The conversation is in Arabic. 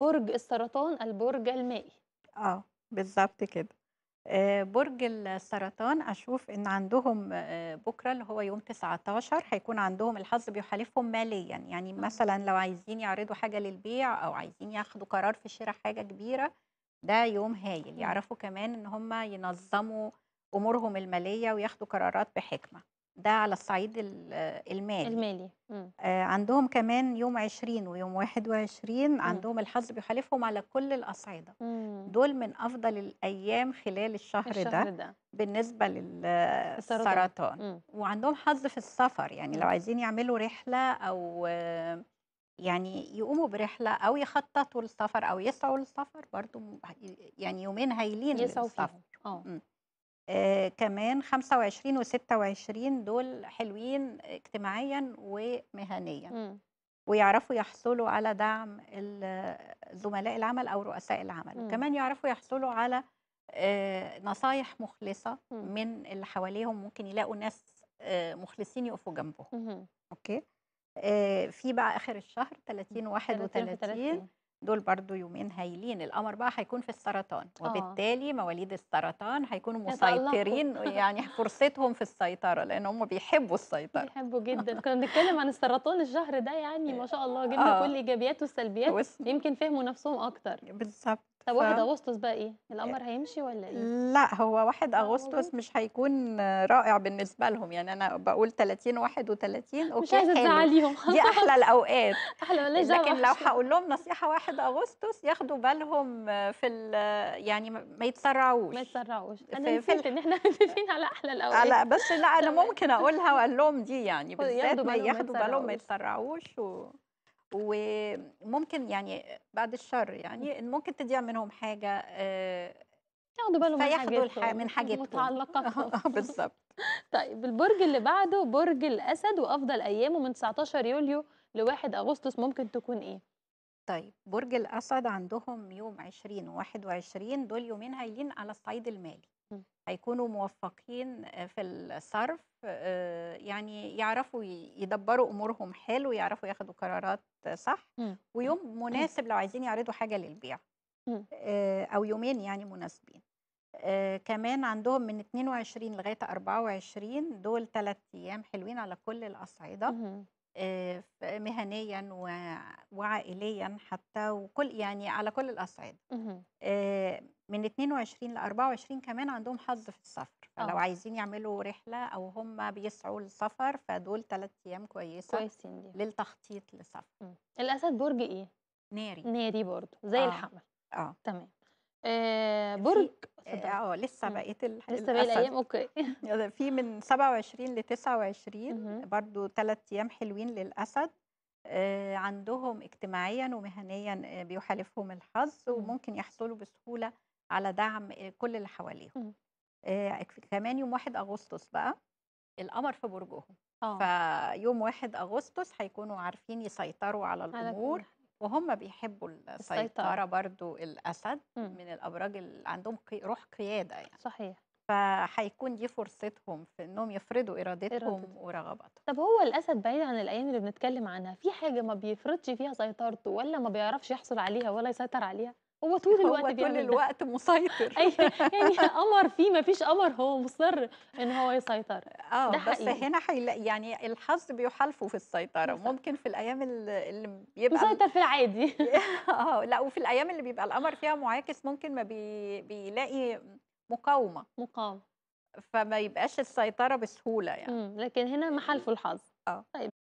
برج السرطان البرج المائي اه بالظبط كده آه، برج السرطان اشوف ان عندهم آه، بكره اللي هو يوم 19 هيكون عندهم الحظ بيحالفهم ماليا يعني مثلا لو عايزين يعرضوا حاجه للبيع او عايزين ياخدوا قرار في شراء حاجه كبيره ده يوم هايل يعرفوا كمان ان هم ينظموا امورهم الماليه وياخدوا قرارات بحكمه ده على الصعيد المالي المالي آه عندهم كمان يوم 20 ويوم 21 مم. عندهم الحظ بيحالفهم على كل الأصعدة دول من أفضل الأيام خلال الشهر, الشهر ده, ده بالنسبة للسرطان وعندهم حظ في السفر يعني لو عايزين يعملوا رحلة أو يعني يقوموا برحلة أو يخططوا للسفر أو يسعوا للسفر برضو يعني يومين هايلين يسعوا للسفر. فيهم. اه. آه، كمان 25 و26 دول حلوين اجتماعيا ومهنيا م. ويعرفوا يحصلوا على دعم زملاء العمل او رؤساء العمل وكمان يعرفوا يحصلوا على آه، نصايح مخلصه م. من اللي حواليهم ممكن يلاقوا ناس آه، مخلصين يقفوا جنبهم م. اوكي في بقى اخر الشهر 30 و 31 دول برضو يومين هايلين القمر بقى هيكون في السرطان آه. وبالتالي مواليد السرطان هيكونوا مسيطرين يعني فرصتهم في السيطره لان هم بيحبوا السيطره بيحبوا جدا كنا بنتكلم عن السرطان الشهر ده يعني ما شاء الله جبنا آه. كل ايجابياته والسلبيات يمكن فهموا نفسهم اكتر بالظبط طب 1 اغسطس بقى ايه القمر هيمشي ولا ايه لا هو 1 اغسطس مش هيكون رائع بالنسبه لهم يعني انا بقول 30 31 اوكي مش عايزه تزعليهم دي احلى الاوقات احلى ماليش لكن لو هقول لهم نصيحه 1 اغسطس ياخدوا بالهم في يعني ما يتسرعوش ما يتسرعوش انا نسيت ان احنا متفقين على احلى الاوقات لا بس لا انا ممكن اقولها واقول لهم دي يعني بالذات ياخدوا بالهم ما يتسرعوش و... وممكن يعني بعد الشر يعني ممكن تضيع منهم حاجه آه، ياخدوا بالهم من حاجتهم من حاجتهم متعلقاتهم آه، بالظبط طيب البرج اللي بعده برج الاسد وافضل ايامه من 19 يوليو ل 1 اغسطس ممكن تكون ايه؟ طيب برج الاسد عندهم يوم 20 و 21 دول يومين هايلين على الصعيد المالي هيكونوا موفقين في الصرف آه، يعني يعرفوا يدبروا امورهم حلو يعرفوا ياخدوا قرارات صح ويوم مناسب لو عايزين يعرضوا حاجه للبيع آه، او يومين يعني مناسبين آه، كمان عندهم من 22 لغايه 24 دول ثلاث ايام حلوين على كل الاصعده آه، مهنيًا وعائليًا حتى وكل يعني على كل الأصعدة. آه، من 22 ل24 كمان عندهم حظ في السفر، فلو آه. عايزين يعملوا رحلة أو هم بيسعوا للسفر، فدول ثلاث أيام كويسة كويسين دي للتخطيط لسفر. الأسد برج إيه؟ ناري. ناري برضه زي آه، الحمل. آه. تمام. آه، برج اه, آه، لسه بقيت لسه بقيت الايام اوكي في من 27 ل 29 برضو ثلاث ايام حلوين للاسد آه، عندهم اجتماعيا ومهنيا بيحالفهم الحظ وممكن يحصلوا بسهوله على دعم كل اللي حواليهم كمان يوم 1 اغسطس بقى القمر في برجهم فيوم 1 اغسطس هيكونوا عارفين يسيطروا على الامور وهم بيحبوا طيب السيطرة برضو الأسد م. امم. من الأبراج اللي عندهم روح قيادة يعني صحيح فهيكون دي فرصتهم في انهم يفرضوا ارادتهم إرادتهم. ورغباتهم طب هو الاسد بعيد عن الايام اللي بنتكلم عنها في حاجه ما بيفرضش فيها سيطرته ولا ما بيعرفش يحصل عليها ولا يسيطر عليها هو طول الوقت هو طول الوقت مسيطر أيوة، يعني قمر فيه ما فيش قمر هو مصر ان هو يسيطر اه بس حقيقي. هنا حيلاقي يعني الحظ بيحالفه في السيطره ممكن في الايام اللي بيبقى مسيطر في العادي اه لا وفي الايام اللي بيبقى القمر فيها معاكس ممكن ما بي... بيلاقي مقاومه مقاومه فما يبقاش السيطره بسهوله يعني لكن هنا محالفه الحظ اه طيب